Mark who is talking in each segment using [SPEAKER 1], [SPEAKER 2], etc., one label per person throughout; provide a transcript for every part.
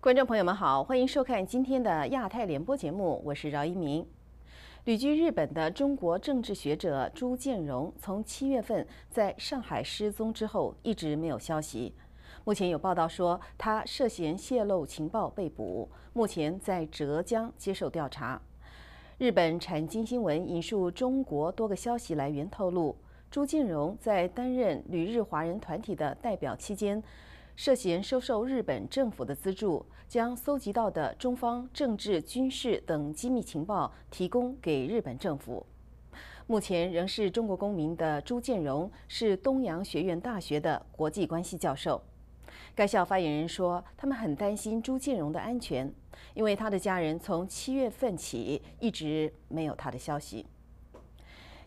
[SPEAKER 1] 观众朋友们好，欢迎收看今天的《亚太联播》节目，我是饶一鸣。旅居日本的中国政治学者朱建荣，从七月份在上海失踪之后，一直没有消息。目前有报道说，他涉嫌泄露情报被捕，目前在浙江接受调查。日本产经新闻引述中国多个消息来源透露，朱建荣在担任旅日华人团体的代表期间。涉嫌收受日本政府的资助，将搜集到的中方政治、军事等机密情报提供给日本政府。目前仍是中国公民的朱建荣是东洋学院大学的国际关系教授。该校发言人说，他们很担心朱建荣的安全，因为他的家人从七月份起一直没有他的消息。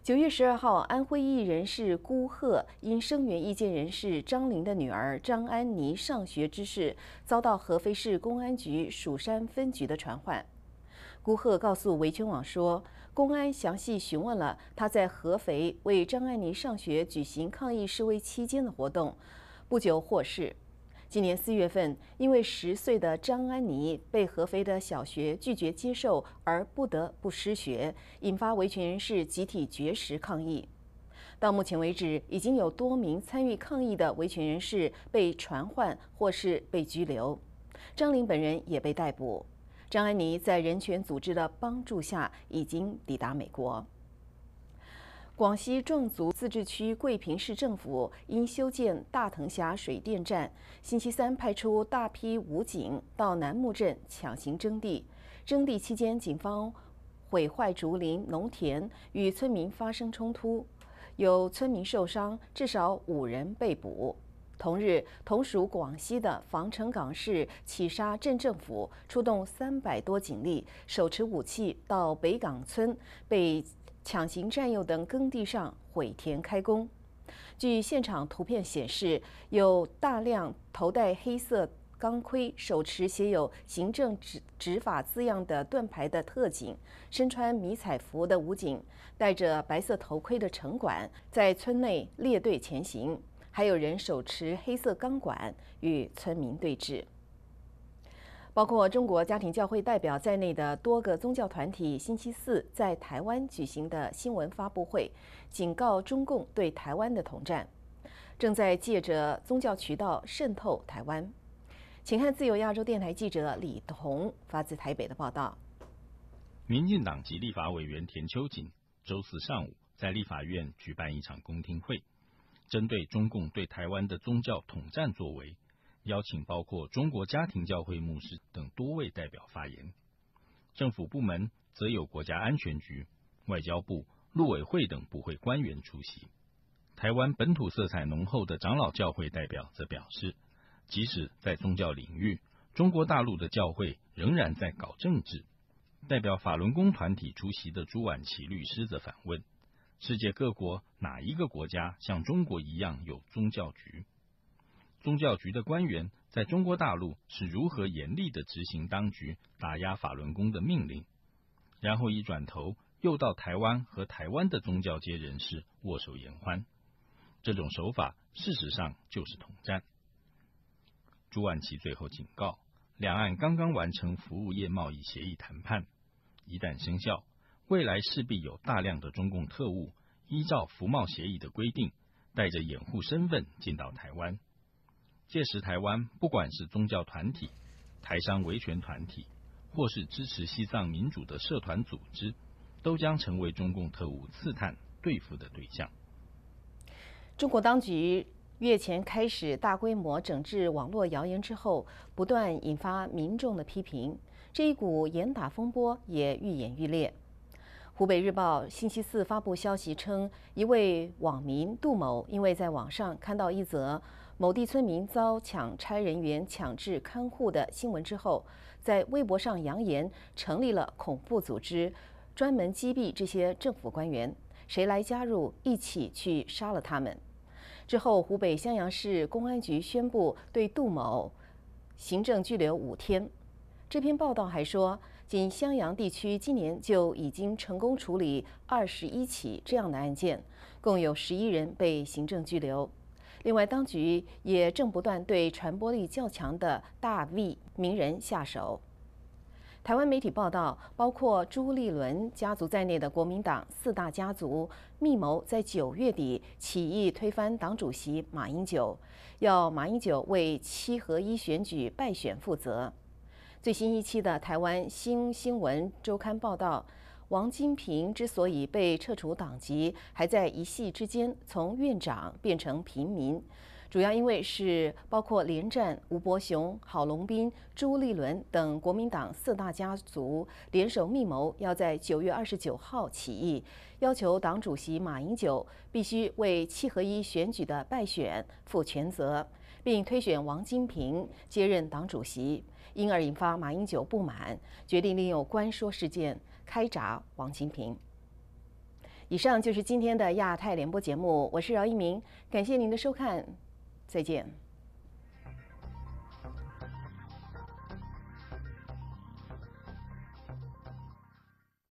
[SPEAKER 1] 九月十二号，安徽艺人是孤鹤，因声援意见人士张玲的女儿张安妮上学之事，遭到合肥市公安局蜀山分局的传唤。孤鹤告诉维权网说，公安详细询问了他在合肥为张安妮上学举行抗议示威期间的活动，不久获释。今年四月份，因为十岁的张安妮被合肥的小学拒绝接受而不得不失学，引发维权人士集体绝食抗议。到目前为止，已经有多名参与抗议的维权人士被传唤或是被拘留，张玲本人也被逮捕。张安妮在人权组织的帮助下已经抵达美国。广西壮族自治区桂平市政府因修建大藤峡水电站，星期三派出大批武警到南木镇强行征地。征地期间，警方毁坏竹林、农田，与村民发生冲突，有村民受伤，至少五人被捕。同日，同属广西的防城港市企沙镇政府出动三百多警力，手持武器到北港村被。强行占用等耕地上毁田开工。据现场图片显示，有大量头戴黑色钢盔、手持写有“行政执执法”字样的盾牌的特警，身穿迷彩服的武警，戴着白色头盔的城管在村内列队前行，还有人手持黑色钢管与村民对峙。包括中国家庭教会代表在内的多个宗教团体，星期四在台湾举行的新闻发布会，警告中共对台湾的统战正在借着宗教渠道渗透台湾。请看自由亚洲电台记者李彤发自台北的报道。
[SPEAKER 2] 民进党籍立法委员田秋瑾周四上午在立法院举办一场公听会，针对中共对台湾的宗教统战作为。邀请包括中国家庭教会牧师等多位代表发言，政府部门则有国家安全局、外交部、陆委会等部会官员出席。台湾本土色彩浓厚的长老教会代表则表示，即使在宗教领域，中国大陆的教会仍然在搞政治。代表法轮功团体出席的朱婉琪律师则反问：世界各国哪一个国家像中国一样有宗教局？宗教局的官员在中国大陆是如何严厉的执行当局打压法轮功的命令？然后一转头又到台湾和台湾的宗教界人士握手言欢。这种手法事实上就是统战。朱万奇最后警告：两岸刚刚完成服务业贸易协议谈判，一旦生效，未来势必有大量的中共特务依照服贸协议的规定，带着掩护身份进到台湾。届时，台湾不管是宗教团体、台商维权团体，或是支持西藏民主的社团组织，都将成为中共特务刺探、对付的对象。
[SPEAKER 1] 中国当局月前开始大规模整治网络谣言之后，不断引发民众的批评，这一股严打风波也愈演愈烈。湖北日报星期四发布消息称，一位网民杜某因为在网上看到一则。某地村民遭强拆人员强制看护的新闻之后，在微博上扬言成立了恐怖组织，专门击毙这些政府官员。谁来加入？一起去杀了他们。之后，湖北襄阳市公安局宣布对杜某行政拘留五天。这篇报道还说，仅襄阳地区今年就已经成功处理二十一起这样的案件，共有十一人被行政拘留。另外，当局也正不断对传播力较强的大 V 名人下手。台湾媒体报道，包括朱立伦家族在内的国民党四大家族密谋在九月底起义推翻党主席马英九，要马英九为七合一选举败选负责。最新一期的《台湾新新闻周刊》报道。王金平之所以被撤除党籍，还在一系之间从院长变成平民，主要因为是包括连战、吴伯雄、郝龙斌、朱立伦等国民党四大家族联手密谋，要在九月二十九号起义，要求党主席马英九必须为七合一选举的败选负全责，并推选王金平接任党主席，因而引发马英九不满，决定利用官说事件。开闸，王金平。以上就是今天的亚太联播节目，我是饶一鸣，感谢您的收看，再见。